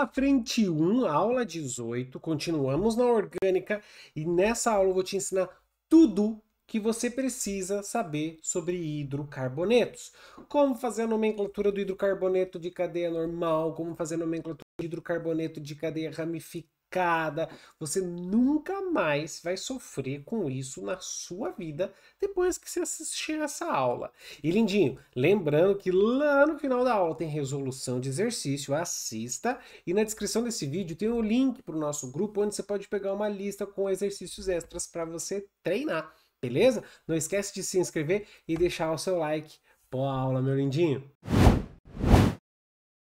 à frente 1, aula 18, continuamos na orgânica e nessa aula eu vou te ensinar tudo que você precisa saber sobre hidrocarbonetos. Como fazer a nomenclatura do hidrocarboneto de cadeia normal, como fazer a nomenclatura de hidrocarboneto de cadeia ramificada, você nunca mais vai sofrer com isso na sua vida depois que você assistir essa aula. E lindinho, lembrando que lá no final da aula tem resolução de exercício, assista e na descrição desse vídeo tem o um link para o nosso grupo onde você pode pegar uma lista com exercícios extras para você treinar, beleza? Não esquece de se inscrever e deixar o seu like. Boa aula, meu lindinho!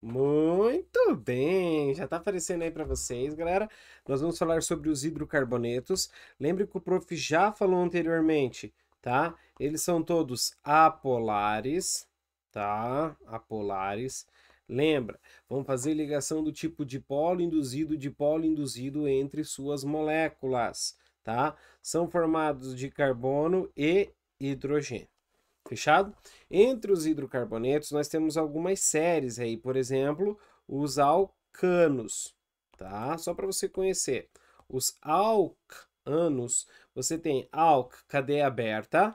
Muito bem, já está aparecendo aí para vocês, galera. Nós vamos falar sobre os hidrocarbonetos. Lembre que o prof já falou anteriormente, tá? Eles são todos apolares, tá? Apolares. Lembra, vamos fazer ligação do tipo dipolo induzido, dipolo induzido entre suas moléculas, tá? São formados de carbono e hidrogênio. Fechado? Entre os hidrocarbonetos, nós temos algumas séries aí, por exemplo, os alcanos, tá? Só para você conhecer. Os alcanos, você tem alc, cadeia aberta,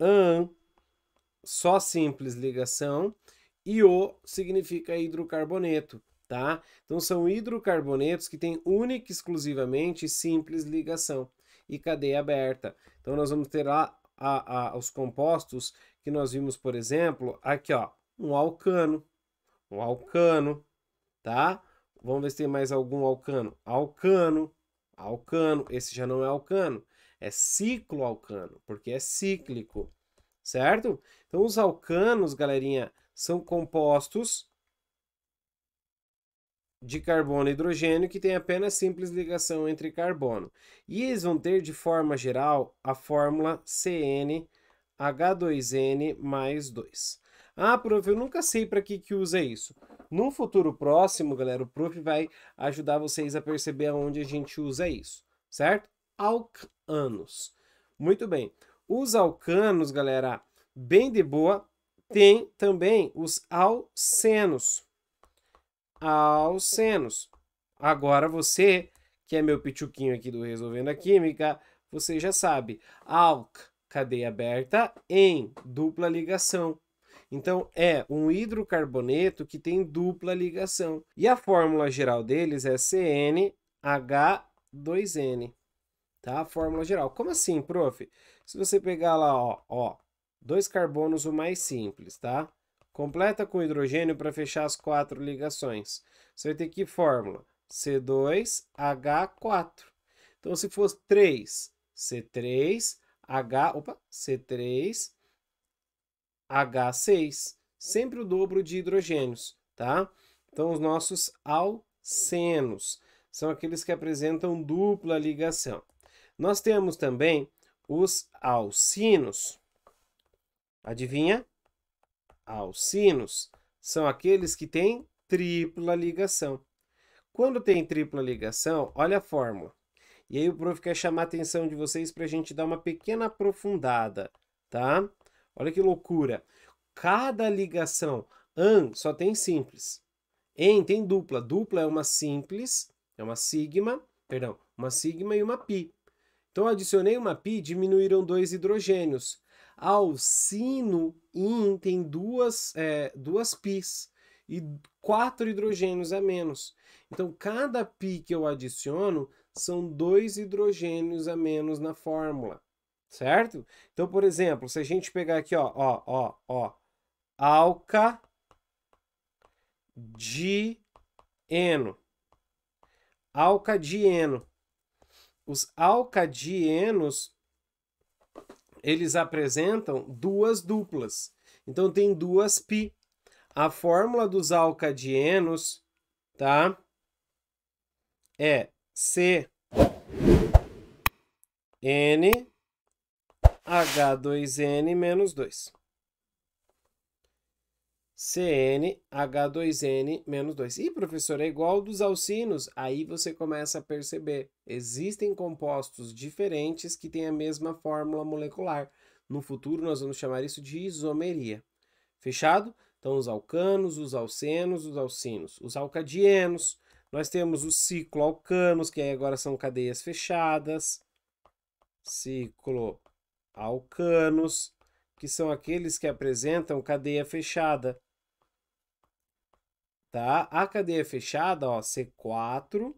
an, só simples ligação, e o significa hidrocarboneto, tá? Então são hidrocarbonetos que têm única e exclusivamente simples ligação e cadeia aberta. Então nós vamos ter lá a, a, os compostos que nós vimos, por exemplo, aqui ó, um alcano, um alcano, tá? Vamos ver se tem mais algum alcano. Alcano, alcano, esse já não é alcano, é cicloalcano, porque é cíclico, certo? Então os alcanos, galerinha, são compostos de carbono e hidrogênio que tem apenas simples ligação entre carbono. E eles vão ter, de forma geral, a fórmula CnH2n mais 2. Ah, prof, eu nunca sei para que, que usa isso. Num futuro próximo, galera, o prof vai ajudar vocês a perceber aonde a gente usa isso, certo? Alcanos. Muito bem. Os alcanos, galera, bem de boa, tem também os alcenos aos senos. Agora você, que é meu pichuquinho aqui do Resolvendo a Química, você já sabe. Alc, cadeia aberta em dupla ligação. Então é um hidrocarboneto que tem dupla ligação. E a fórmula geral deles é CnH2n. Tá? A fórmula geral. Como assim, prof? Se você pegar lá, ó, ó, dois carbonos o mais simples, tá? Completa com hidrogênio para fechar as quatro ligações. Você vai ter que fórmula C2H4. Então, se fosse 3, C3, H, opa, C3, H6. Sempre o dobro de hidrogênios, tá? Então, os nossos alcenos são aqueles que apresentam dupla ligação. Nós temos também os alcinos. Adivinha? Alcinos ah, são aqueles que têm tripla ligação. Quando tem tripla ligação, olha a fórmula. E aí o prof quer chamar a atenção de vocês para a gente dar uma pequena aprofundada, tá? Olha que loucura. Cada ligação an hum, só tem simples. En tem dupla. Dupla é uma simples, é uma sigma, perdão, uma sigma e uma pi. Então adicionei uma pi, diminuíram dois hidrogênios ao sino in tem duas, é, duas pis e quatro hidrogênios a menos. Então, cada pi que eu adiciono são dois hidrogênios a menos na fórmula, certo? Então, por exemplo, se a gente pegar aqui, ó, ó, ó, ó, alca de eno, Os alcadienos eles apresentam duas duplas. Então tem duas pi. A fórmula dos alcadienos, tá? É C N H2N menos 2 cnh 2 n menos 2. Ih, professor, é igual dos alcinos. Aí você começa a perceber, existem compostos diferentes que têm a mesma fórmula molecular. No futuro, nós vamos chamar isso de isomeria. Fechado? Então, os alcanos, os alcenos, os alcinos, os alcadienos. Nós temos os cicloalcanos, que agora são cadeias fechadas. Cicloalcanos, que são aqueles que apresentam cadeia fechada tá? A cadeia é fechada, ó, C4,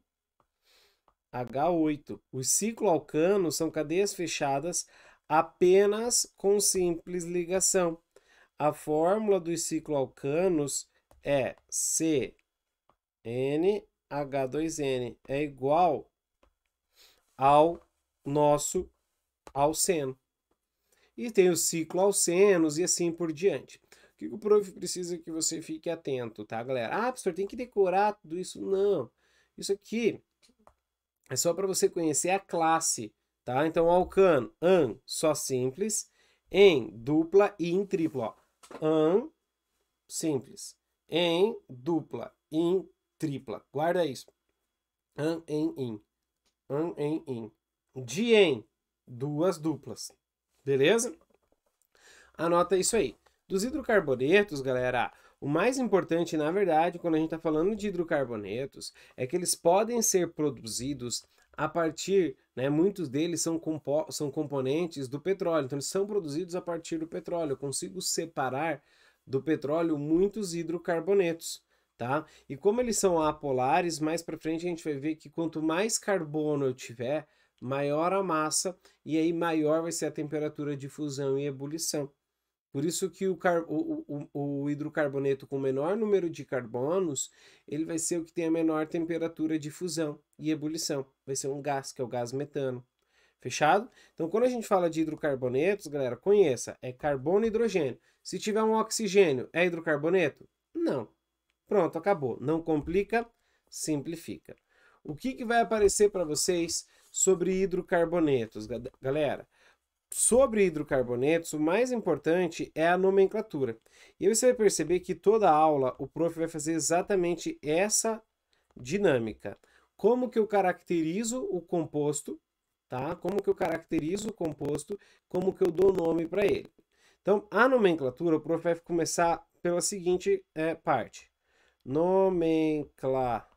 H8. Os cicloalcanos são cadeias fechadas apenas com simples ligação. A fórmula dos cicloalcanos é CnH2n, é igual ao nosso alceno. E tem os cicloalcenos e assim por diante. O que o prof precisa que você fique atento, tá, galera? Ah, professor, tem que decorar tudo isso? Não. Isso aqui é só para você conhecer a classe, tá? Então, alcan, an, só simples, em, dupla e em triplo, ó. An, simples, em, dupla, em, tripla. Guarda isso. An, em, in. An, em, in. De em, duas duplas. Beleza? Anota isso aí. Dos hidrocarbonetos, galera, o mais importante, na verdade, quando a gente está falando de hidrocarbonetos, é que eles podem ser produzidos a partir, né, muitos deles são, compo são componentes do petróleo, então eles são produzidos a partir do petróleo. Eu consigo separar do petróleo muitos hidrocarbonetos, tá? E como eles são apolares, mais para frente a gente vai ver que quanto mais carbono eu tiver, maior a massa e aí maior vai ser a temperatura de fusão e ebulição. Por isso que o, o, o, o, hidrocarboneto com menor número de carbonos, ele vai ser o que tem a menor temperatura de fusão e ebulição. Vai ser um gás, que é o gás metano. Fechado? Então, quando a gente fala de hidrocarbonetos, galera, conheça, é carbono e hidrogênio. Se tiver um oxigênio, é hidrocarboneto? Não. Pronto, acabou. Não complica, simplifica. O que, que vai aparecer para vocês sobre hidrocarbonetos, galera? Sobre hidrocarbonetos, o mais importante é a nomenclatura. E você vai perceber que toda aula o prof vai fazer exatamente essa dinâmica. Como que eu caracterizo o composto, tá? Como que eu caracterizo o composto, como que eu dou nome para ele. Então, a nomenclatura, o prof vai começar pela seguinte é, parte. Nomenclatura,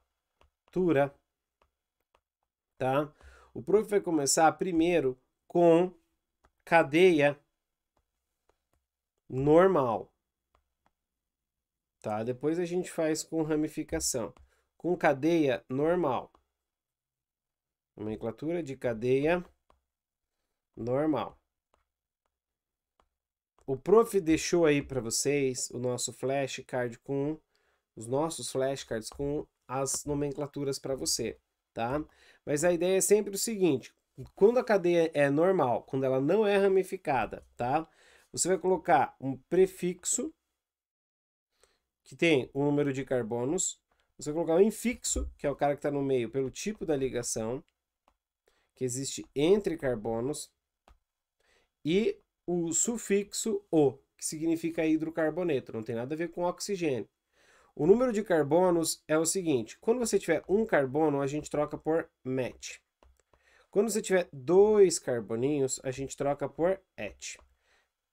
tá? O prof vai começar primeiro com cadeia normal. Tá? Depois a gente faz com ramificação. Com cadeia normal. Nomenclatura de cadeia normal. O prof deixou aí para vocês o nosso flashcard com os nossos flashcards com as nomenclaturas para você, tá? Mas a ideia é sempre o seguinte: quando a cadeia é normal, quando ela não é ramificada, tá? Você vai colocar um prefixo que tem o um número de carbonos, você vai colocar um infixo, que é o cara que está no meio, pelo tipo da ligação que existe entre carbonos, e o sufixo O, que significa hidrocarboneto, não tem nada a ver com oxigênio. O número de carbonos é o seguinte, quando você tiver um carbono, a gente troca por match. Quando você tiver dois carboninhos, a gente troca por et.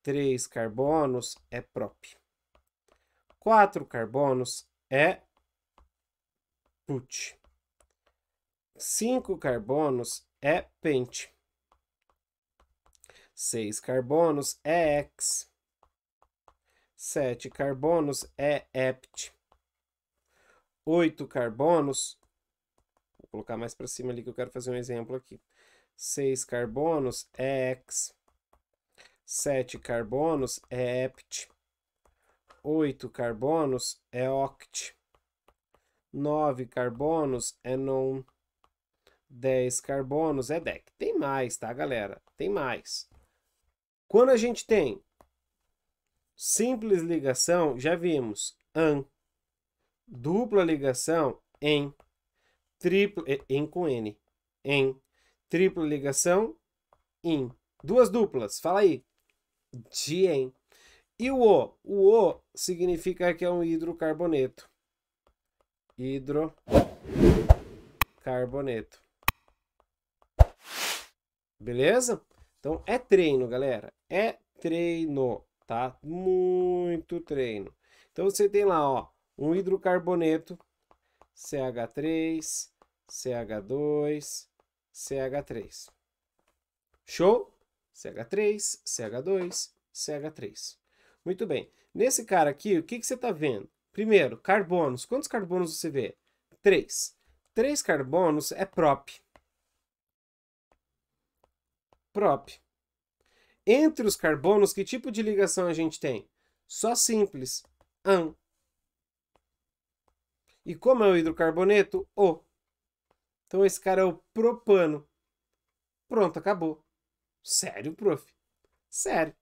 Três carbonos é prop. Quatro carbonos é put. Cinco carbonos é pente. Seis carbonos é ex. Sete carbonos é apt. Oito carbonos Vou colocar mais para cima ali que eu quero fazer um exemplo aqui. 6 carbonos é X. 7 carbonos é hept. 8 carbonos é oct. 9 carbonos é non. 10 carbonos é dec. Tem mais, tá, galera? Tem mais. Quando a gente tem simples ligação, já vimos an. Dupla ligação em triplo é, em com n, em triplo ligação em Duas duplas, fala aí. De em. E o O? O O significa que é um hidrocarboneto. Hidrocarboneto. Beleza? Então é treino, galera. É treino, tá? Muito treino. Então você tem lá, ó, um hidrocarboneto, CH3, CH2, CH3. Show? CH3, CH2, CH3. Muito bem. Nesse cara aqui, o que, que você está vendo? Primeiro, carbonos. Quantos carbonos você vê? 3. 3 carbonos é prop. Prop. Entre os carbonos, que tipo de ligação a gente tem? Só simples. An. E como é o hidrocarboneto? O. Então esse cara é o propano. Pronto, acabou. Sério, prof? Sério.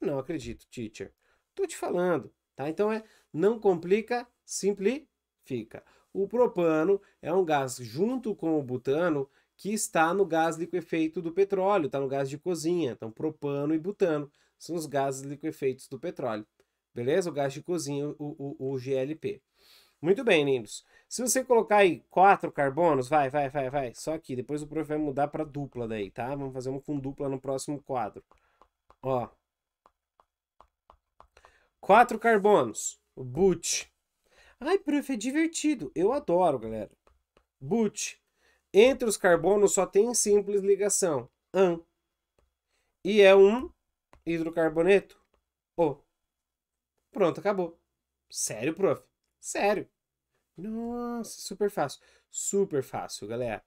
Não acredito, teacher. Tô te falando, tá? Então é não complica, simplifica. O propano é um gás junto com o butano que está no gás liquefeito do petróleo, está no gás de cozinha. Então, propano e butano são os gases liquefeitos do petróleo. Beleza? O gás de cozinha, o, o, o GLP. Muito bem, lindos. Se você colocar aí quatro carbonos, vai, vai, vai, vai. Só que depois o prof vai mudar para dupla daí, tá? Vamos fazer um com dupla no próximo quadro. Ó. Quatro carbonos. Boot. Ai, prof, é divertido. Eu adoro, galera. Boot. Entre os carbonos só tem simples ligação. An. E é um hidrocarboneto. O. Pronto, acabou. Sério, prof? Sério. Nossa, super fácil. Super fácil, galera.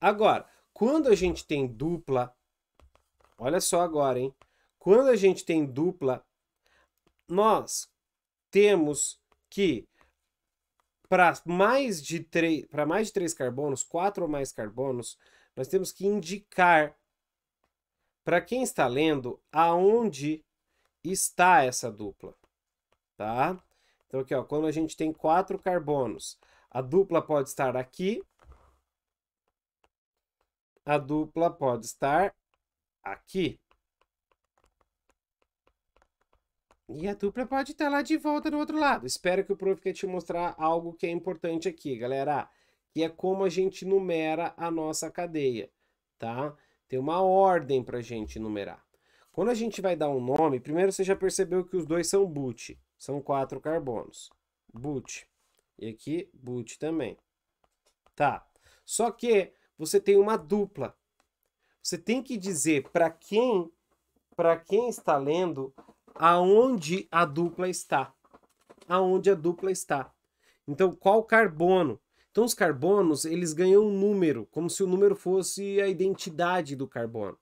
Agora, quando a gente tem dupla, olha só agora, hein? Quando a gente tem dupla, nós temos que para mais de três, para mais de três carbonos, quatro ou mais carbonos, nós temos que indicar para quem está lendo aonde está essa dupla, tá? Então aqui, ó, quando a gente tem quatro carbonos, a dupla pode estar aqui, a dupla pode estar aqui. E a dupla pode estar lá de volta do outro lado. Espero que o prof quer te mostrar algo que é importante aqui, galera. Que é como a gente numera a nossa cadeia, tá? Tem uma ordem para a gente numerar. Quando a gente vai dar um nome, primeiro você já percebeu que os dois são boot. São quatro carbonos. But. E aqui, but também. Tá. Só que você tem uma dupla. Você tem que dizer para quem, para quem está lendo aonde a dupla está. Aonde a dupla está. Então, qual carbono? Então, os carbonos, eles ganham um número, como se o número fosse a identidade do carbono.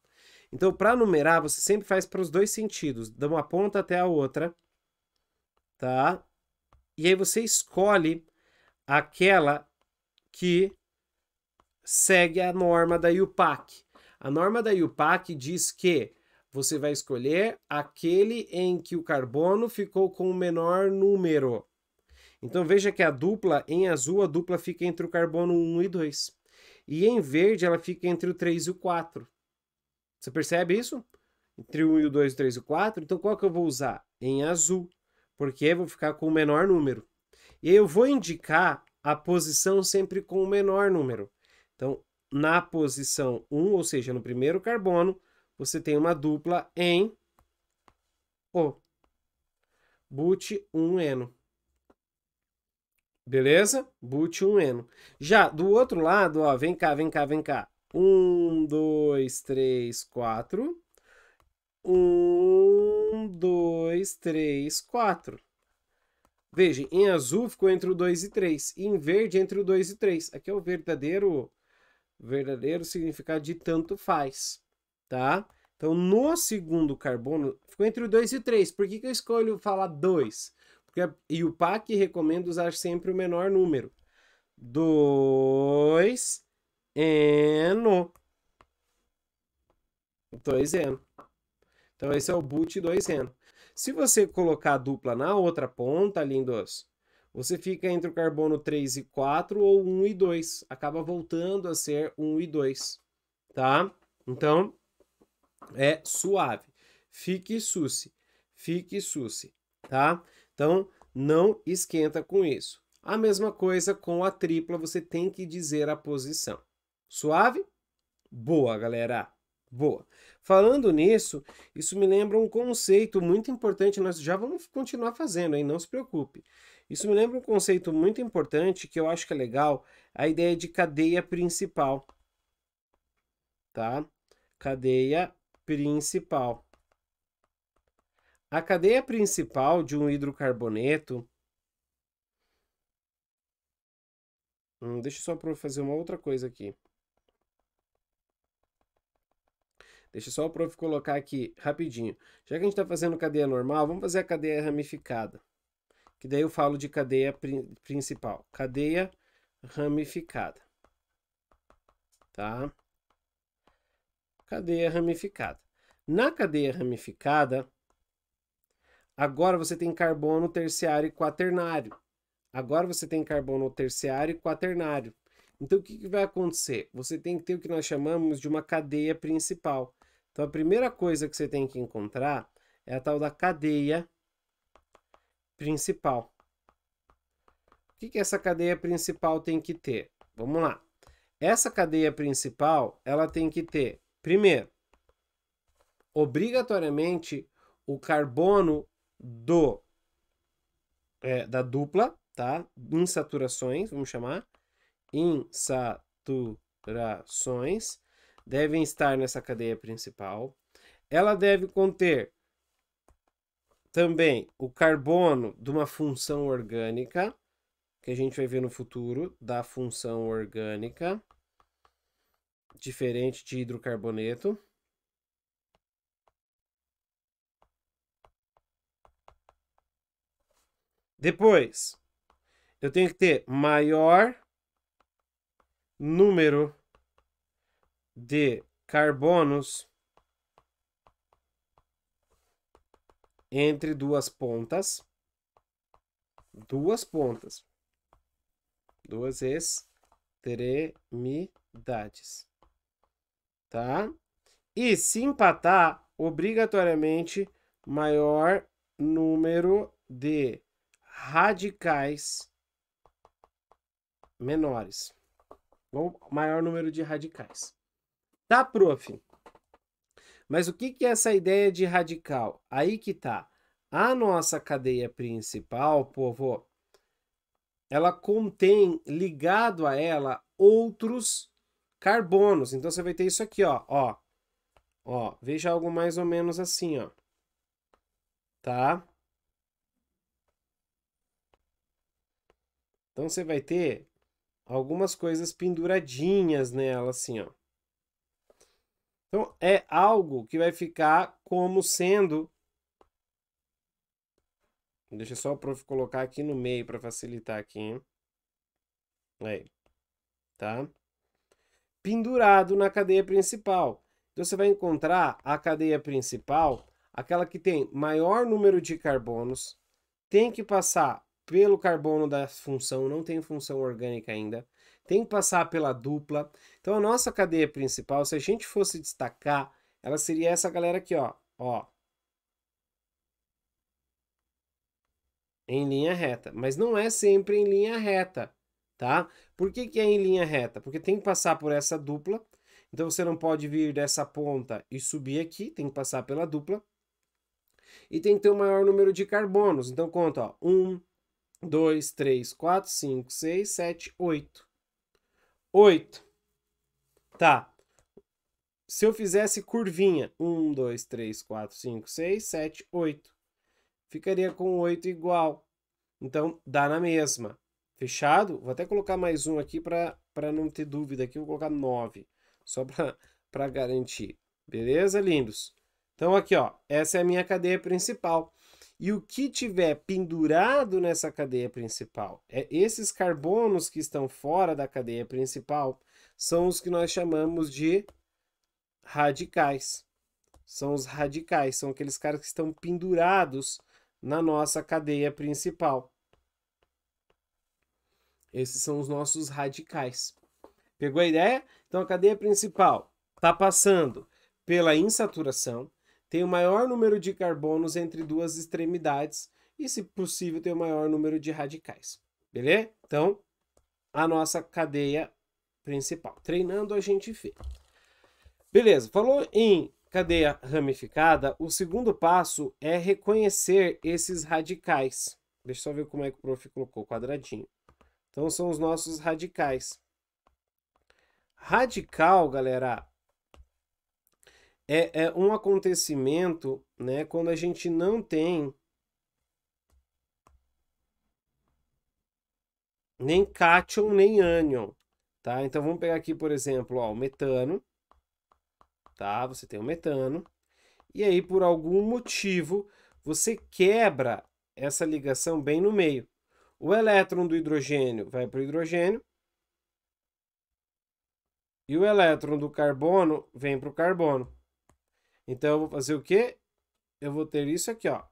Então, para numerar, você sempre faz para os dois sentidos, de uma ponta até a outra tá? E aí você escolhe aquela que segue a norma da IUPAC. A norma da IUPAC diz que você vai escolher aquele em que o carbono ficou com o menor número. Então veja que a dupla em azul, a dupla fica entre o carbono 1 e 2. E em verde ela fica entre o 3 e o 4. Você percebe isso? Entre o 1 e o 2, o 3 e o 4. Então qual que eu vou usar? Em azul porque vou ficar com o menor número. E eu vou indicar a posição sempre com o menor número. Então, na posição 1, ou seja, no primeiro carbono, você tem uma dupla em O. But 1 eno. Beleza? But 1 eno. Já do outro lado, ó, vem cá, vem cá, vem cá. 1, 2, 3, 4. 1, 1, 2, 3, 4. Veja, em azul ficou entre o 2 e 3. E em verde, entre o 2 e 3. Aqui é o verdadeiro, verdadeiro significado de tanto faz. Tá? Então, no segundo carbono, ficou entre o 2 e 3. Por que, que eu escolho falar 2? Porque o PAC recomenda usar sempre o menor número. 2 eno. 2 eno. Então esse é o boot 2 reno. Se você colocar a dupla na outra ponta, lindos, você fica entre o carbono 3 e 4 ou 1 e 2. Acaba voltando a ser 1 e 2, tá? Então, é suave. Fique suce, fique suce, tá? Então, não esquenta com isso. A mesma coisa com a tripla, você tem que dizer a posição. Suave? Boa, galera! Boa. Falando nisso, isso me lembra um conceito muito importante. Nós já vamos continuar fazendo, hein? Não se preocupe. Isso me lembra um conceito muito importante que eu acho que é legal, a ideia de cadeia principal. Tá? Cadeia principal. A cadeia principal de um hidrocarboneto. Hum, deixa eu só fazer uma outra coisa aqui. Deixa só o prof colocar aqui rapidinho. Já que a gente está fazendo cadeia normal, vamos fazer a cadeia ramificada. Que daí eu falo de cadeia prin principal. Cadeia ramificada. Tá? Cadeia ramificada. Na cadeia ramificada, agora você tem carbono terciário e quaternário. Agora você tem carbono terciário e quaternário. Então, o que, que vai acontecer? Você tem que ter o que nós chamamos de uma cadeia principal. Então a primeira coisa que você tem que encontrar é a tal da cadeia principal. O que, que essa cadeia principal tem que ter? Vamos lá. Essa cadeia principal, ela tem que ter, primeiro, obrigatoriamente o carbono do é, da dupla, tá? Insaturações, vamos chamar. Insaturações devem estar nessa cadeia principal. Ela deve conter também o carbono de uma função orgânica, que a gente vai ver no futuro, da função orgânica, diferente de hidrocarboneto. Depois, eu tenho que ter maior número de carbonos entre duas pontas. Duas pontas. Duas extremidades. Tá? E se empatar, obrigatoriamente, maior número de radicais menores. maior número de radicais. Tá, prof? Mas o que, que é essa ideia de radical? Aí que tá. A nossa cadeia principal, povo, ela contém ligado a ela outros carbonos. Então você vai ter isso aqui, ó, ó. Ó, veja algo mais ou menos assim, ó. Tá? Então você vai ter algumas coisas penduradinhas nela assim, ó. Então, é algo que vai ficar como sendo. Deixa só o prof colocar aqui no meio para facilitar aqui. Aí. Tá? Pendurado na cadeia principal. Então, você vai encontrar a cadeia principal, aquela que tem maior número de carbonos, tem que passar pelo carbono da função, não tem função orgânica ainda tem que passar pela dupla. Então a nossa cadeia principal, se a gente fosse destacar, ela seria essa galera aqui, ó, ó. Em linha reta, mas não é sempre em linha reta, tá? Por que, que é em linha reta? Porque tem que passar por essa dupla. Então você não pode vir dessa ponta e subir aqui, tem que passar pela dupla. E tem que ter o um maior número de carbonos. Então conta, ó, 1, 2, 3, 4, 5, 6, 7, 8. 8. Tá. Se eu fizesse curvinha, 1, 2, 3, 4, 5, 6, 7, 8. Ficaria com 8 igual. Então, dá na mesma. Fechado? Vou até colocar mais um aqui para não ter dúvida aqui. Vou colocar 9, só para garantir. Beleza, lindos? Então, aqui, ó. Essa é a minha cadeia principal. E o que tiver pendurado nessa cadeia principal, é esses carbonos que estão fora da cadeia principal, são os que nós chamamos de radicais. São os radicais, são aqueles caras que estão pendurados na nossa cadeia principal. Esses são os nossos radicais. Pegou a ideia? Então a cadeia principal está passando pela insaturação, tem o maior número de carbonos entre duas extremidades e, se possível, tem o maior número de radicais. Beleza? Então, a nossa cadeia principal. Treinando a gente vê. Beleza, falou em cadeia ramificada, o segundo passo é reconhecer esses radicais. Deixa eu só ver como é que o prof colocou, o quadradinho. Então, são os nossos radicais. Radical, galera, é, é um acontecimento, né, quando a gente não tem nem cátion, nem ânion, tá? Então vamos pegar aqui, por exemplo, ó, o metano, tá? Você tem o metano, e aí por algum motivo você quebra essa ligação bem no meio. O elétron do hidrogênio vai para o hidrogênio, e o elétron do carbono vem para o carbono. Então, eu vou fazer o quê? Eu vou ter isso aqui, ó.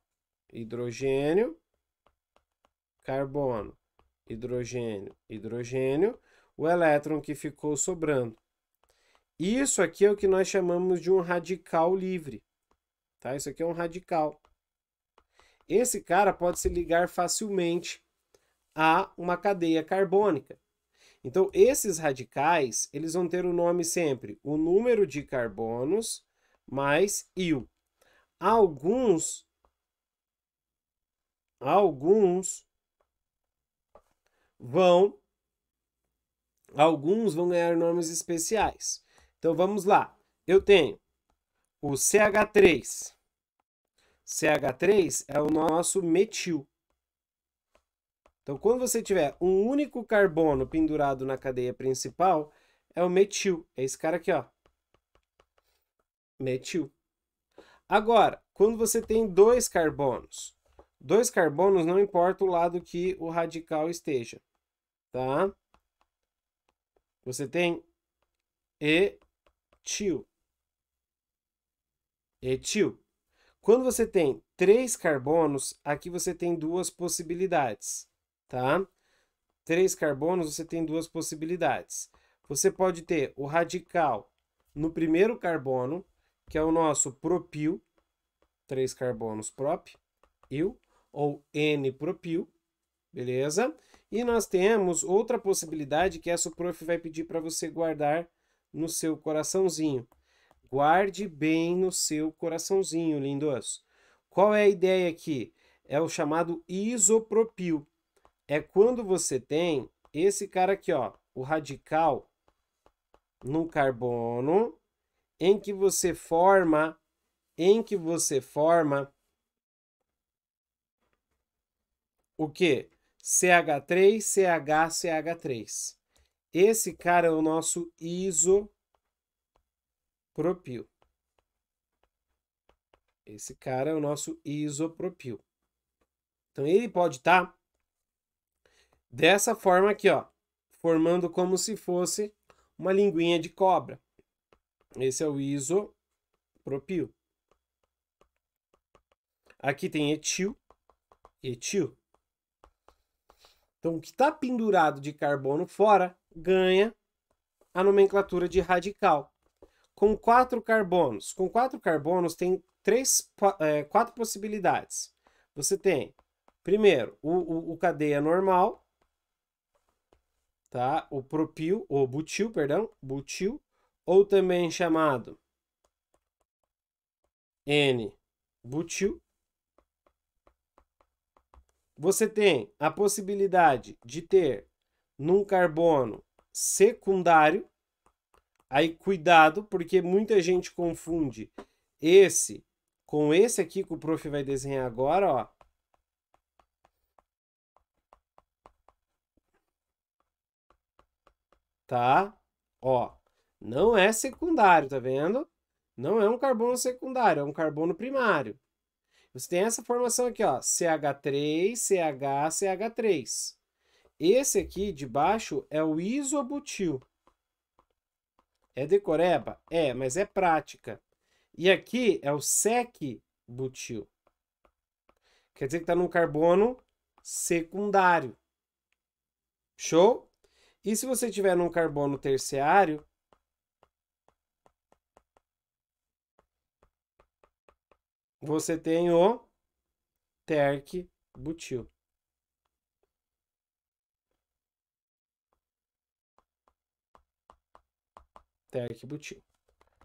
Hidrogênio, carbono, hidrogênio, hidrogênio. O elétron que ficou sobrando. Isso aqui é o que nós chamamos de um radical livre. Tá? Isso aqui é um radical. Esse cara pode se ligar facilmente a uma cadeia carbônica. Então, esses radicais, eles vão ter o nome sempre o número de carbonos mais il. Alguns alguns vão alguns vão ganhar nomes especiais. Então vamos lá. Eu tenho o CH3. CH3 é o nosso metil. Então, quando você tiver um único carbono pendurado na cadeia principal, é o metil. É esse cara aqui, ó metil. Agora, quando você tem dois carbonos, dois carbonos não importa o lado que o radical esteja, tá? Você tem etil. Etil. Quando você tem três carbonos, aqui você tem duas possibilidades, tá? Três carbonos, você tem duas possibilidades. Você pode ter o radical no primeiro carbono, que é o nosso propil, três carbonos prop, il, ou N-propil, beleza? E nós temos outra possibilidade que essa o prof vai pedir para você guardar no seu coraçãozinho. Guarde bem no seu coraçãozinho, lindos. Qual é a ideia aqui? É o chamado isopropil. É quando você tem esse cara aqui, ó, o radical no carbono em que você forma, em que você forma o que? CH3, CH, CH3. Esse cara é o nosso isopropil. Esse cara é o nosso isopropil. Então ele pode estar tá dessa forma aqui, ó, formando como se fosse uma linguinha de cobra. Esse é o isopropil. Aqui tem etil, etil. Então, o que está pendurado de carbono fora ganha a nomenclatura de radical. Com quatro carbonos. Com quatro carbonos, tem três, é, quatro possibilidades. Você tem, primeiro, o, o, o cadeia normal, tá? O propil, o butil, perdão, butil, ou também chamado N-butil, você tem a possibilidade de ter num carbono secundário. Aí cuidado, porque muita gente confunde esse com esse aqui que o prof vai desenhar agora, ó. Tá? Ó. Não é secundário, tá vendo? Não é um carbono secundário, é um carbono primário. Você tem essa formação aqui, ó, CH3, CH, CH3. Esse aqui de baixo é o isobutil. É decoreba? É, mas é prática. E aqui é o sec-butil. Quer dizer que está num carbono secundário. Show? E se você tiver num carbono terciário, você tem o terc butil. Terc butil.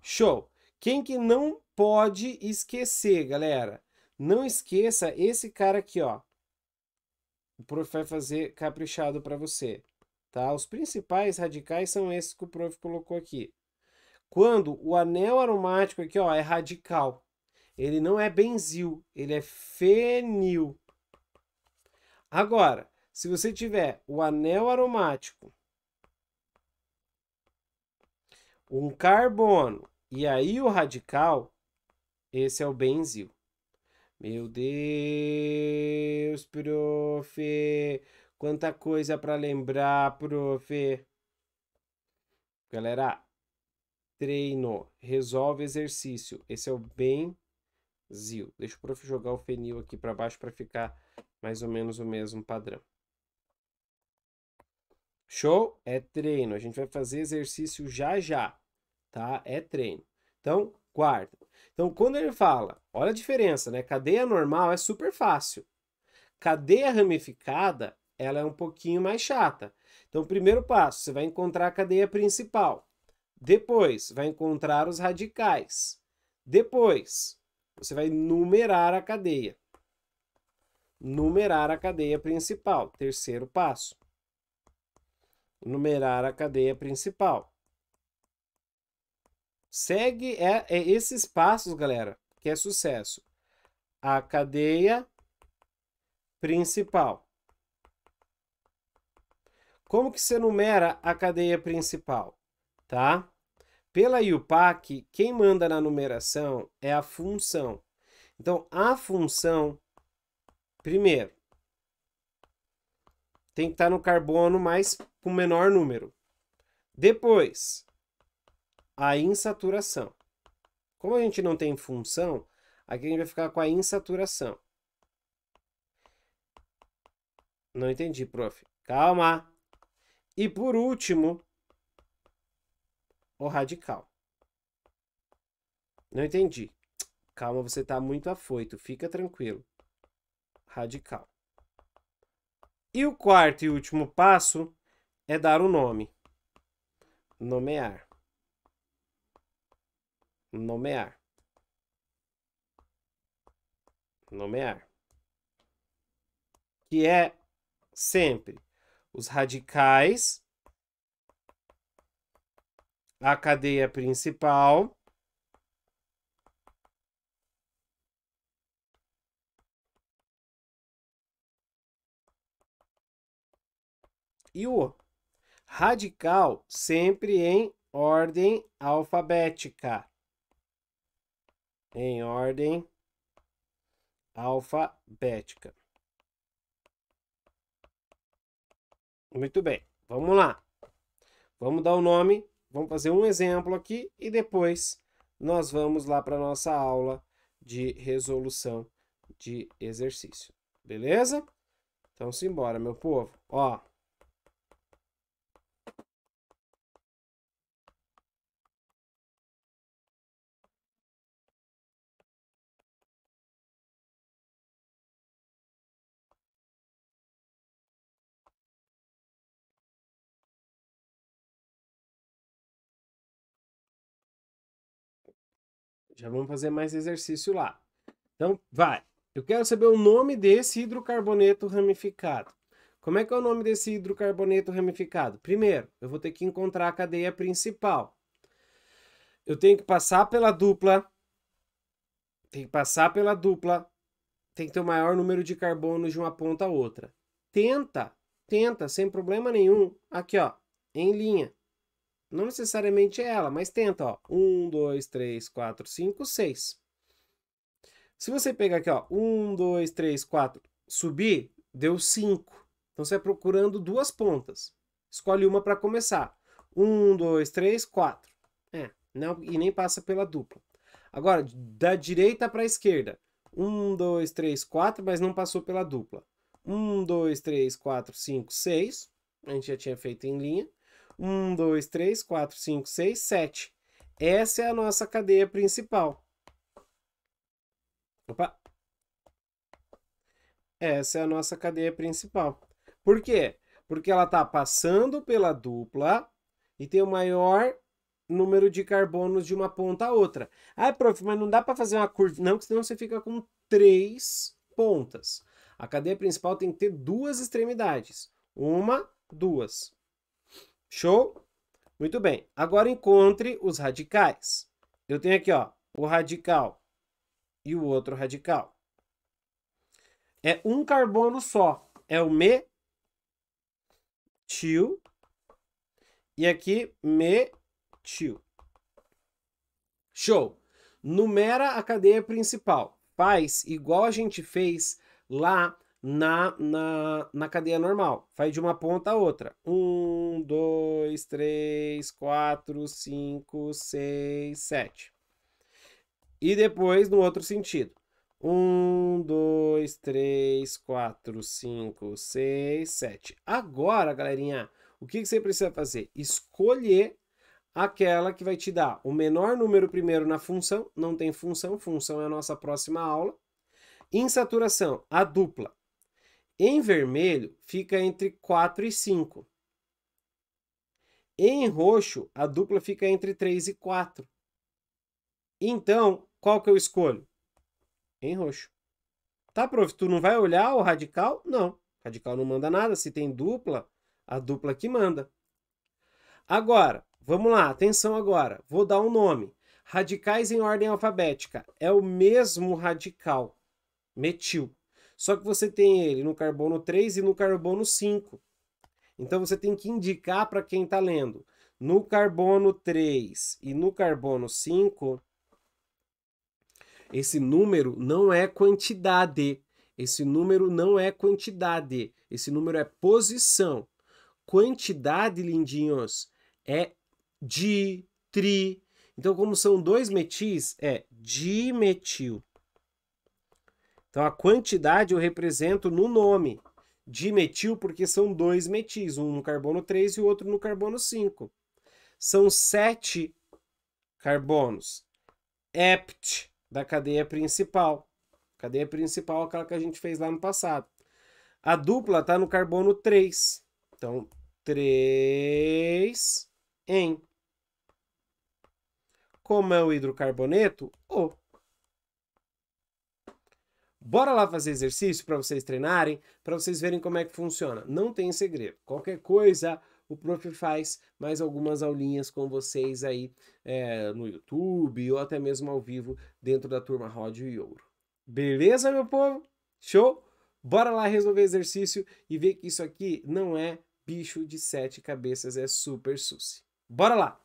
Show! Quem que não pode esquecer, galera? Não esqueça esse cara aqui, ó. O prof vai fazer caprichado para você, tá? Os principais radicais são esses que o prof colocou aqui. Quando o anel aromático aqui, ó, é radical. Ele não é benzil, ele é fenil. Agora, se você tiver o anel aromático, um carbono e aí o radical, esse é o benzil. Meu Deus, profe, quanta coisa para lembrar, profe. Galera, treino, resolve exercício. Esse é o benzil. Zil. Deixa o prof jogar o fenil aqui para baixo para ficar mais ou menos o mesmo padrão. Show? É treino. A gente vai fazer exercício já já, tá? É treino. Então, guarda. Então, quando ele fala, olha a diferença, né? Cadeia normal é super fácil. Cadeia ramificada, ela é um pouquinho mais chata. Então, primeiro passo, você vai encontrar a cadeia principal. Depois, vai encontrar os radicais. Depois, você vai numerar a cadeia. Numerar a cadeia principal, terceiro passo. Numerar a cadeia principal. Segue é, é esses passos, galera, que é sucesso. A cadeia principal. Como que você numera a cadeia principal, tá? Pela IUPAC, quem manda na numeração é a função. Então, a função, primeiro, tem que estar tá no carbono mais com menor número. Depois, a insaturação. Como a gente não tem função, aqui a gente vai ficar com a insaturação. Não entendi, prof. Calma. E por último, ou radical? Não entendi. Calma, você está muito afoito. Fica tranquilo. Radical. E o quarto e último passo é dar o um nome. Nomear. Nomear. Nomear. Que é sempre os radicais a cadeia principal. E o radical sempre em ordem alfabética. Em ordem alfabética. Muito bem, vamos lá. Vamos dar o nome Vamos fazer um exemplo aqui e depois nós vamos lá para a nossa aula de resolução de exercício. Beleza? Então, simbora, meu povo. Ó, Já vamos fazer mais exercício lá. Então, vai. Eu quero saber o nome desse hidrocarboneto ramificado. Como é que é o nome desse hidrocarboneto ramificado? Primeiro, eu vou ter que encontrar a cadeia principal. Eu tenho que passar pela dupla. Tem que passar pela dupla. Tem que ter o maior número de carbonos de uma ponta a outra. Tenta, tenta, sem problema nenhum. Aqui, ó, em linha. Não necessariamente é ela, mas tenta, ó. 1, 2, 3, 4, 5, 6. Se você pegar aqui, ó, 1, 2, 3, 4, subir, deu 5. Então você vai procurando duas pontas. Escolhe uma para começar. 1, 2, 3, 4. É, não, e nem passa pela dupla. Agora, da direita para a esquerda. 1, 2, 3, 4, mas não passou pela dupla. 1, 2, 3, 4, 5, 6. A gente já tinha feito em linha. 1, 2, 3, 4, 5, 6, 7. Essa é a nossa cadeia principal. Opa! Essa é a nossa cadeia principal. Por quê? Porque ela está passando pela dupla e tem o maior número de carbonos de uma ponta a outra. Ah, prof, mas não dá para fazer uma curva. Não, senão você fica com três pontas. A cadeia principal tem que ter duas extremidades. Uma, duas. Show? Muito bem. Agora encontre os radicais. Eu tenho aqui, ó, o radical e o outro radical. É um carbono só. É o metil e aqui metil. Show! Numera a cadeia principal. Faz igual a gente fez lá na, na, na cadeia normal. Faz de uma ponta a outra. Um, dois, três, quatro, cinco, seis, sete. E depois no outro sentido. Um, dois, três, quatro, cinco, seis, sete. Agora, galerinha, o que, que você precisa fazer? Escolher aquela que vai te dar o menor número primeiro na função, não tem função, função é a nossa próxima aula. Insaturação, a dupla. Em vermelho, fica entre 4 e 5. Em roxo, a dupla fica entre 3 e 4. Então, qual que eu escolho? Em roxo. Tá, prof, tu não vai olhar o radical? Não. Radical não manda nada. Se tem dupla, a dupla que manda. Agora, vamos lá, atenção agora. Vou dar um nome. Radicais em ordem alfabética. É o mesmo radical, metil. Só que você tem ele no carbono 3 e no carbono 5. Então você tem que indicar para quem está lendo. No carbono 3 e no carbono 5, esse número não é quantidade. Esse número não é quantidade. Esse número é posição. Quantidade, lindinhos, é di, tri. Então, como são dois metis, é dimetil então a quantidade eu represento no nome. metil, porque são dois metis, um no carbono 3 e o outro no carbono 5. São sete carbonos. Hept, da cadeia principal. Cadeia principal, é aquela que a gente fez lá no passado. A dupla está no carbono 3. Então, 3 em. Como é o hidrocarboneto? O. Bora lá fazer exercício para vocês treinarem, para vocês verem como é que funciona. Não tem segredo. Qualquer coisa, o prof faz mais algumas aulinhas com vocês aí é, no YouTube ou até mesmo ao vivo dentro da turma Ródio e Ouro. Beleza, meu povo? Show? Bora lá resolver exercício e ver que isso aqui não é bicho de sete cabeças, é super suci. Bora lá!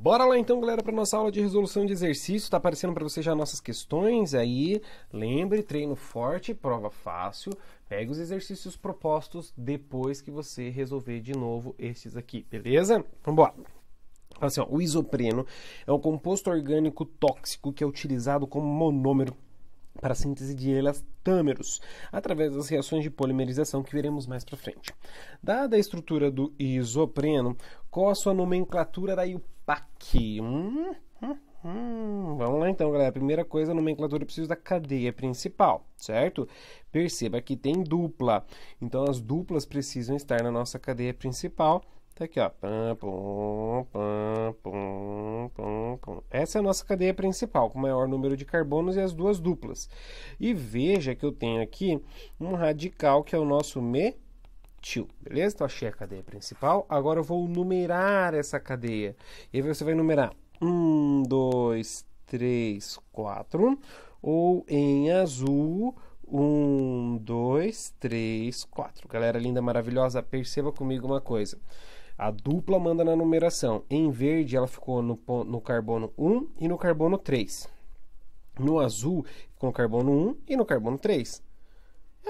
Bora lá então, galera, para nossa aula de resolução de exercício. Está aparecendo para você já nossas questões aí. Lembre, treino forte, prova fácil. Pega os exercícios propostos depois que você resolver de novo esses aqui, beleza? Vamos embora. Assim, ó, o isopreno é um composto orgânico tóxico que é utilizado como monômero para a síntese de elastâmeros, através das reações de polimerização que veremos mais para frente. Dada a estrutura do isopreno, qual a sua nomenclatura da o aqui. Hum, hum, hum. Vamos lá então, galera. Primeira coisa, a nomenclatura eu preciso da cadeia principal, certo? Perceba que tem dupla. Então as duplas precisam estar na nossa cadeia principal. Tá aqui, ó. Essa é a nossa cadeia principal, com maior número de carbonos e as duas duplas. E veja que eu tenho aqui um radical que é o nosso me til, beleza? Então achei a cadeia principal. Agora eu vou numerar essa cadeia. E aí você vai numerar 1, 2, 3, 4. Ou em azul, 1, 2, 3, 4. Galera linda, maravilhosa, perceba comigo uma coisa. A dupla manda na numeração. Em verde, ela ficou no, no carbono 1 e no carbono 3. No azul, ficou no carbono 1 e no carbono 3.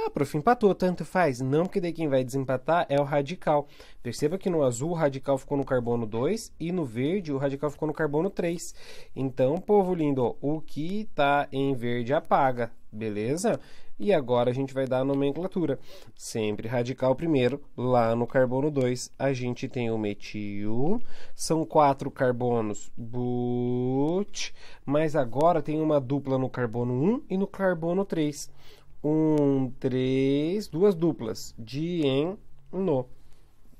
Ah, prof, empatou, tanto faz. Não, porque daí quem vai desempatar é o radical. Perceba que no azul o radical ficou no carbono 2 e no verde o radical ficou no carbono 3. Então, povo lindo, o que está em verde apaga, beleza? E agora a gente vai dar a nomenclatura. Sempre radical primeiro, lá no carbono 2 a gente tem o metil, são quatro carbonos, but, mas agora tem uma dupla no carbono 1 e no carbono 3 um, três, duas duplas. De, em, no.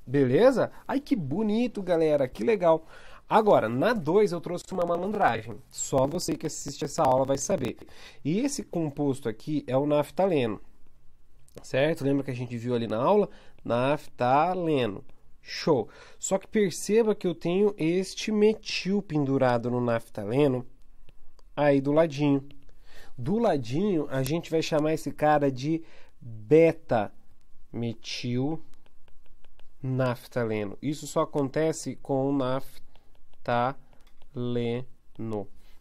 Beleza? Ai, que bonito, galera. Que legal. Agora, na 2 eu trouxe uma malandragem. Só você que assiste essa aula vai saber. E esse composto aqui é o naftaleno. Certo? Lembra que a gente viu ali na aula? Naftaleno. Show! Só que perceba que eu tenho este metil pendurado no naftaleno aí do ladinho. Do ladinho, a gente vai chamar esse cara de beta-metil naftaleno. Isso só acontece com naftaleno.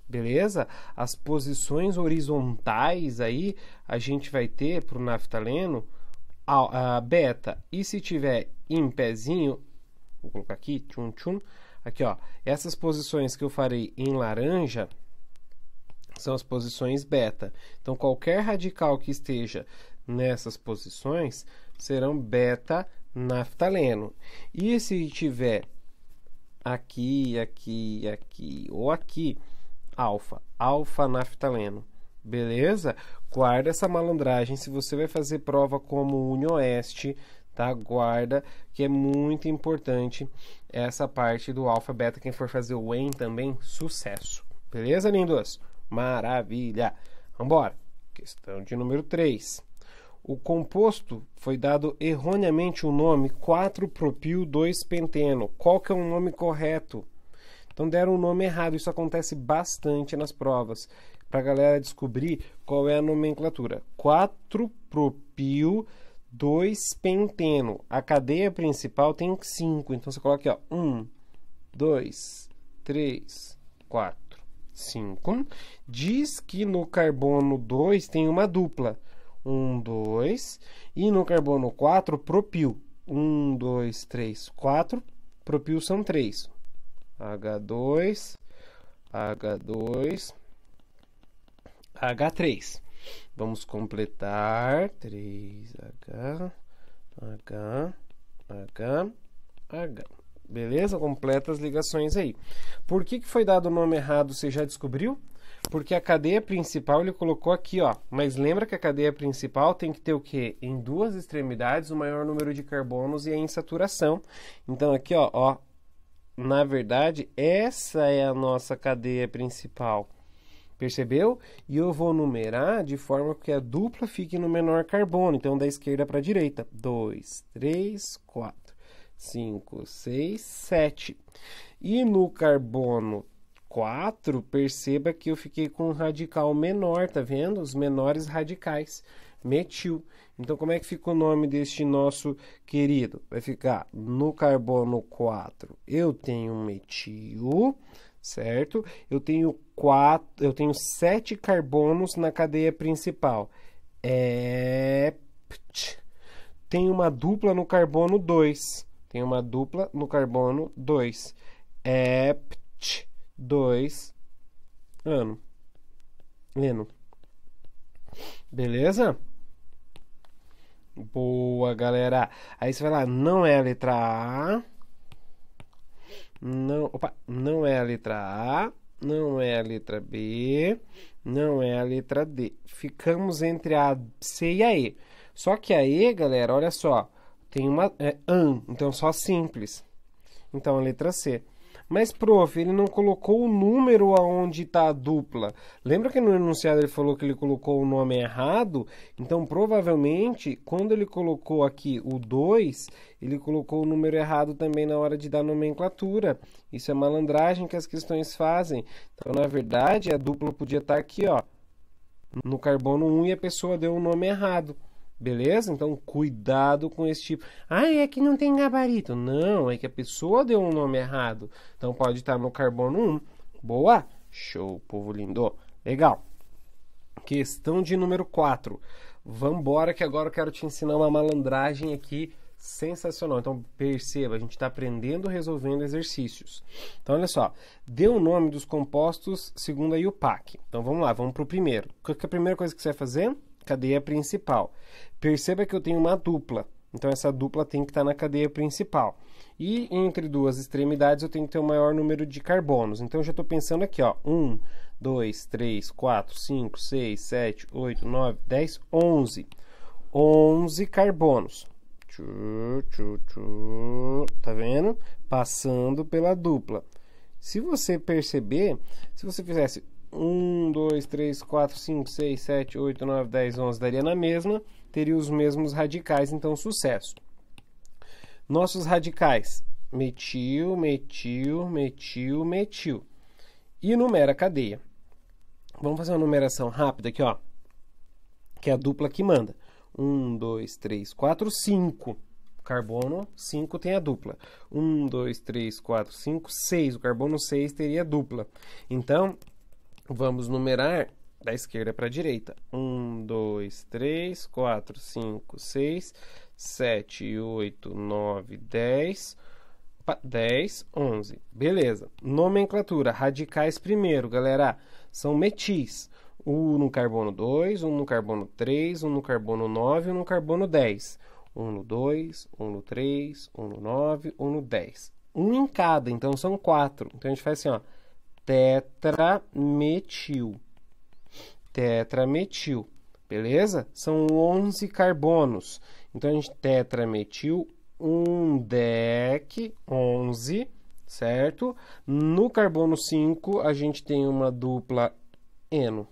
Beleza? As posições horizontais aí, a gente vai ter para o naftaleno a, a, beta. E se tiver em pezinho, vou colocar aqui, tchum tchum, aqui ó, essas posições que eu farei em laranja, são as posições beta. Então, qualquer radical que esteja nessas posições serão beta naftaleno. E se tiver aqui, aqui, aqui ou aqui, alfa, alfa naftaleno. Beleza? Guarda essa malandragem. Se você vai fazer prova como Unioeste, tá? Guarda, que é muito importante essa parte do alfa beta. Quem for fazer o EN também, sucesso. Beleza, lindos? Maravilha! Vambora! Questão de número 3. O composto foi dado erroneamente o nome 4-propil-2-penteno. Qual que é o nome correto? Então deram o um nome errado. Isso acontece bastante nas provas. Para a galera descobrir qual é a nomenclatura. 4-propil... 2 penteno. A cadeia principal tem 5, então você coloca aqui, ó. 1, 2, 3, 4. 5 diz que no carbono 2 tem uma dupla, 1, 2, e no carbono 4 propil, 1, 2, 3, 4, propil são 3, H2, H2, H3. Vamos completar 3H, H, H, H. Beleza? Completa as ligações aí. Por que, que foi dado o nome errado? Você já descobriu? Porque a cadeia principal ele colocou aqui, ó. Mas lembra que a cadeia principal tem que ter o quê? Em duas extremidades, o maior número de carbonos e a insaturação. Então aqui, ó, ó. Na verdade, essa é a nossa cadeia principal. Percebeu? E eu vou numerar de forma que a dupla fique no menor carbono. Então, da esquerda para a direita. 2, 3, 4. 5, 6, 7. E no carbono 4, perceba que eu fiquei com um radical menor, tá vendo? Os menores radicais, metil. Então, como é que fica o nome deste nosso querido? Vai ficar no carbono 4, eu tenho um metil, certo? Eu tenho, quatro, eu tenho 7 carbonos na cadeia principal. É... Tem uma dupla no carbono 2 tem uma dupla no carbono 2. Ept 2 ano. Leno. Beleza? Boa, galera. Aí você vai lá, não é a letra A. Não, opa, não é a letra A, não é a letra B, não é a letra D. Ficamos entre a C e a E. Só que a E, galera, olha só tem uma é an, então só simples. Então a letra C. Mas, prof, ele não colocou o número aonde está a dupla. Lembra que no enunciado ele falou que ele colocou o nome errado? Então, provavelmente, quando ele colocou aqui o 2, ele colocou o número errado também na hora de dar nomenclatura. Isso é malandragem que as questões fazem. Então, na verdade, a dupla podia estar tá aqui, ó, no carbono 1 um, e a pessoa deu o nome errado. Beleza? Então cuidado com esse tipo. Ah, é que não tem gabarito. Não, é que a pessoa deu um nome errado. Então pode estar no carbono 1. Boa! Show, povo lindo. Legal. Questão de número 4. Vambora que agora eu quero te ensinar uma malandragem aqui sensacional. Então perceba, a gente está aprendendo resolvendo exercícios. Então olha só, dê o nome dos compostos segundo a IUPAC. Então vamos lá, vamos para o primeiro. O que é a primeira coisa que você vai fazer? cadeia principal. Perceba que eu tenho uma dupla, então essa dupla tem que estar tá na cadeia principal. E entre duas extremidades eu tenho que ter o um maior número de carbonos. Então eu já estou pensando aqui, ó, 1, 2, 3, 4, 5, 6, 7, 8, 9, 10, 11. 11 carbonos. Tchu, tchu, tchu, tá vendo? Passando pela dupla. Se você perceber, se você fizesse 1, 2, 3, 4, 5, 6, 7, 8, 9, 10, 11 daria na mesma, teria os mesmos radicais, então sucesso. Nossos radicais: metil, metil, metil, metil. E numera a cadeia. Vamos fazer uma numeração rápida aqui, ó. Que é a dupla que manda. 1, 2, 3, 4, 5 carbono, 5 tem a dupla. 1, 2, 3, 4, 5, 6. O carbono 6 teria dupla. Então, Vamos numerar da esquerda para a direita. 1, 2, 3, 4, 5, 6, 7, 8, 9, 10, 10, 11. Beleza. Nomenclatura. Radicais primeiro, galera. São metis. Um no carbono 2, um no carbono 3, um no carbono 9 e um no carbono 10. Um no 2, um no 3, um no 9, um no 10. Um em cada, então são quatro. Então a gente faz assim, ó tetrametil. Tetrametil, beleza? São 11 carbonos. Então a gente tetrametil um DEC 11, certo? No carbono 5 a gente tem uma dupla eno.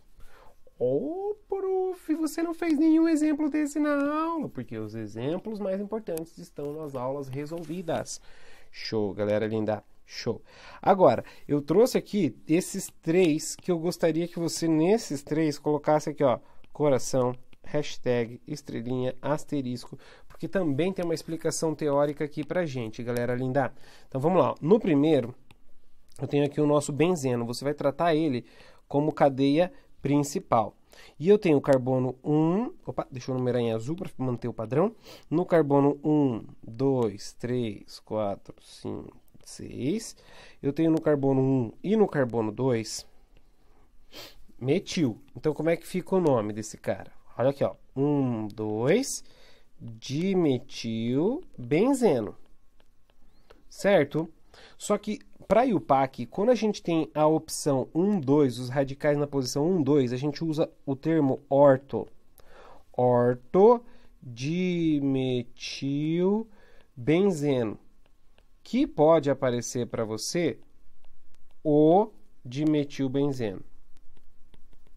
Ô, oh, prof, você não fez nenhum exemplo desse na aula, porque os exemplos mais importantes estão nas aulas resolvidas. Show, galera linda! Show. Agora, eu trouxe aqui esses três que eu gostaria que você, nesses três, colocasse aqui, ó, coração, hashtag, estrelinha, asterisco, porque também tem uma explicação teórica aqui pra gente, galera linda. Então vamos lá. No primeiro, eu tenho aqui o nosso benzeno. Você vai tratar ele como cadeia principal. E eu tenho o carbono 1, opa, deixa eu numerar em azul para manter o padrão. No carbono 1, 2, 3, 4, 5, 6. Eu tenho no carbono 1 e no carbono 2 metil. Então, como é que fica o nome desse cara? Olha aqui, ó. 1, 2, dimetil benzeno. Certo? Só que para IUPAC, quando a gente tem a opção 1, 2, os radicais na posição 1, 2, a gente usa o termo orto. Orto dimetil benzeno que pode aparecer para você o dimetilbenzeno.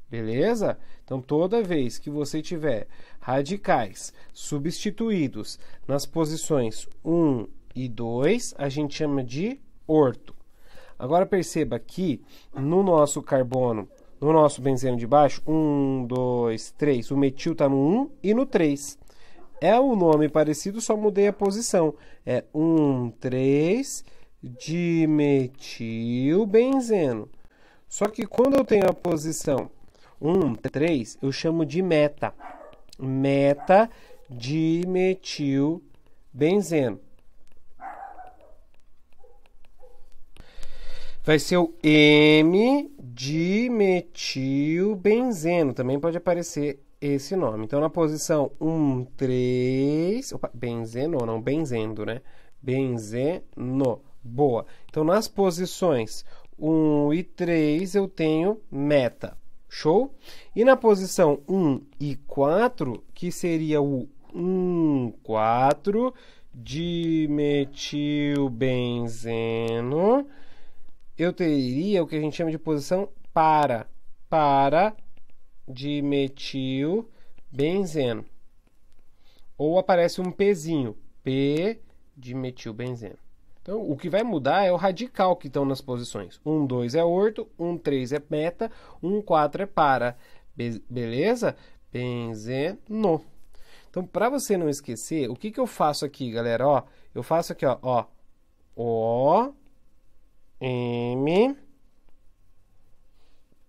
Beleza? Então, toda vez que você tiver radicais substituídos nas posições 1 e 2, a gente chama de orto. Agora, perceba que no nosso carbono, no nosso benzeno de baixo, 1, 2, 3, o metil está no 1 e no 3. É um nome parecido, só mudei a posição. É 1,3-dimetilbenzeno. Só que quando eu tenho a posição 1,3, eu chamo de meta. Meta dimetilbenzeno. vai ser o M dimetilbenzeno. Também pode aparecer esse nome. Então, na posição 1, 3. Opa, benzeno, não, benzendo, né? Benzeno. Boa. Então, nas posições 1 e 3, eu tenho meta. Show? E na posição 1 e 4, que seria o 1, 4, dimetilbenzeno, eu teria o que a gente chama de posição para. Para dimetil benzeno. Ou aparece um Pzinho, P dimetil benzeno. Então, o que vai mudar é o radical que estão nas posições. 1, 2 é orto, 1, 3 é meta, 1, 4 é para. Be beleza? Benzeno. Então, para você não esquecer, o que, que eu faço aqui, galera? Ó, eu faço aqui, ó, ó. O, M,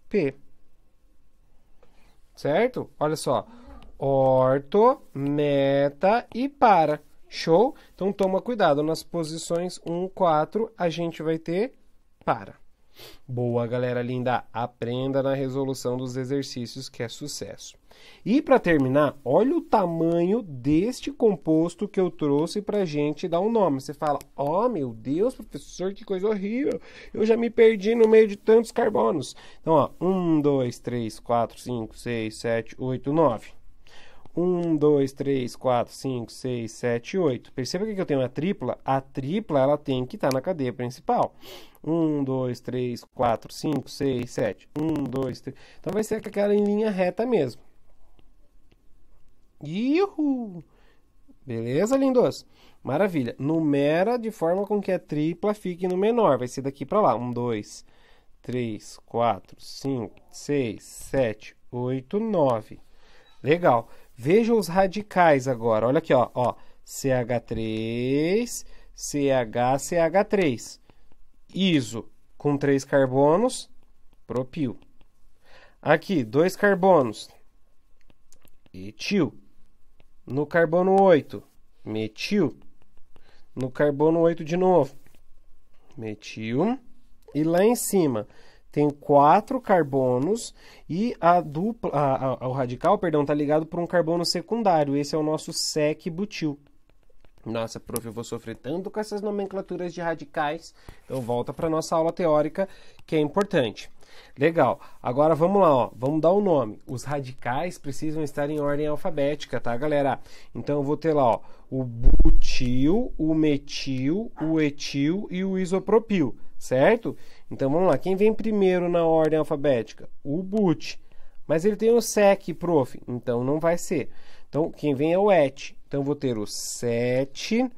P certo? Olha só, orto, meta e para. Show? Então toma cuidado nas posições 1, 4, a gente vai ter para. Boa, galera linda, aprenda na resolução dos exercícios que é sucesso. E para terminar, olha o tamanho deste composto que eu trouxe para a gente dar um nome. Você fala, ó oh, meu Deus, professor, que coisa horrível! Eu já me perdi no meio de tantos carbonos. Então, ó, 1, 2, 3, 4, 5, 6, 7, 8, 9. 1, 2, 3, 4, 5, 6, 7, 8. Perceba que eu tenho a tripla? A tripla ela tem que estar tá na cadeia principal. 1, 2, 3, 4, 5, 6, 7. 1, 2, 3. Então vai ser aquela em linha reta mesmo. Ihu! Beleza, lindos? Maravilha. Numera de forma com que a tripla fique no menor. Vai ser daqui para lá. 1, 2, 3, 4, 5, 6, 7, 8, 9. Legal. Veja os radicais agora. Olha aqui, ó. ó CH3, CH, CH3. Iso com três carbonos, propil. Aqui, dois carbonos, etil no carbono 8, metil. No carbono 8 de novo, metil. E lá em cima tem quatro carbonos e a dupla, a, a, o radical, perdão, está ligado por um carbono secundário. Esse é o nosso sec butil. Nossa, prof, eu vou sofrer tanto com essas nomenclaturas de radicais. Então volta para nossa aula teórica, que é importante. Legal. Agora vamos lá, ó. Vamos dar o um nome. Os radicais precisam estar em ordem alfabética, tá, galera? Então eu vou ter lá, ó, o butil, o metil, o etil e o isopropil, certo? Então vamos lá. Quem vem primeiro na ordem alfabética? O but. Mas ele tem o sec, prof. Então não vai ser. Então quem vem é o et. Então eu vou ter o 7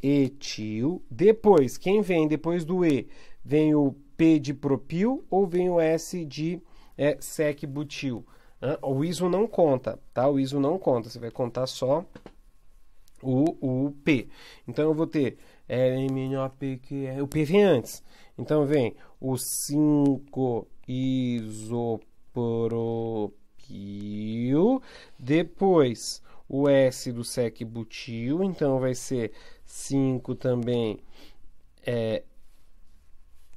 etil. Depois, quem vem depois do e? Vem o P de propil ou vem o S de é, sec Né? O ISO não conta, tá? O ISO não conta, você vai contar só o, o P. Então eu vou ter LMNOP, que é. O P vem antes. Então vem o 5 isopropil, depois o S do sec então vai ser 5 também é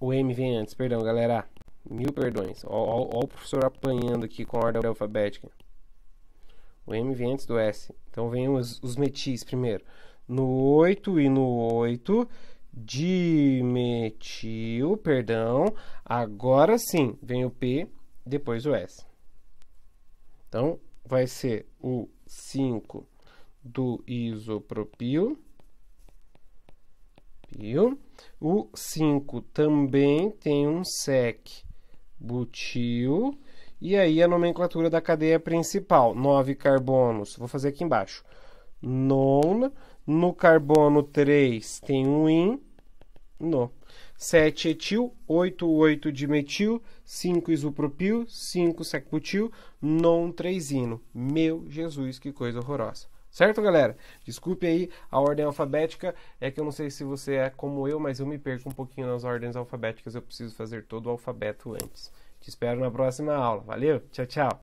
o M vem antes, perdão, galera. Mil perdões. Olha o professor apanhando aqui com a ordem alfabética. O M vem antes do S. Então vem os, os metis primeiro. No 8 e no 8, dimetil, perdão. Agora sim, vem o P, depois o S. Então vai ser o 5 do isopropil viu? O 5 também tem um sec butil. E aí a nomenclatura da cadeia principal, 9 carbonos. Vou fazer aqui embaixo. Non, no carbono 3 tem um in, no. 7 etil, 8, 8 dimetil, 5 isopropil, 5 secbutil, non 3 ino. Meu Jesus, que coisa horrorosa. Certo, galera? Desculpe aí a ordem alfabética. É que eu não sei se você é como eu, mas eu me perco um pouquinho nas ordens alfabéticas. Eu preciso fazer todo o alfabeto antes. Te espero na próxima aula. Valeu, tchau, tchau.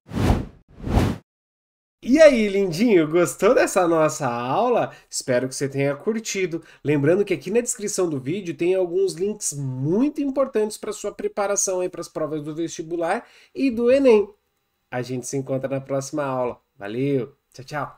E aí, lindinho, gostou dessa nossa aula? Espero que você tenha curtido. Lembrando que aqui na descrição do vídeo tem alguns links muito importantes para sua preparação aí para as provas do vestibular e do Enem. A gente se encontra na próxima aula. Valeu, tchau, tchau.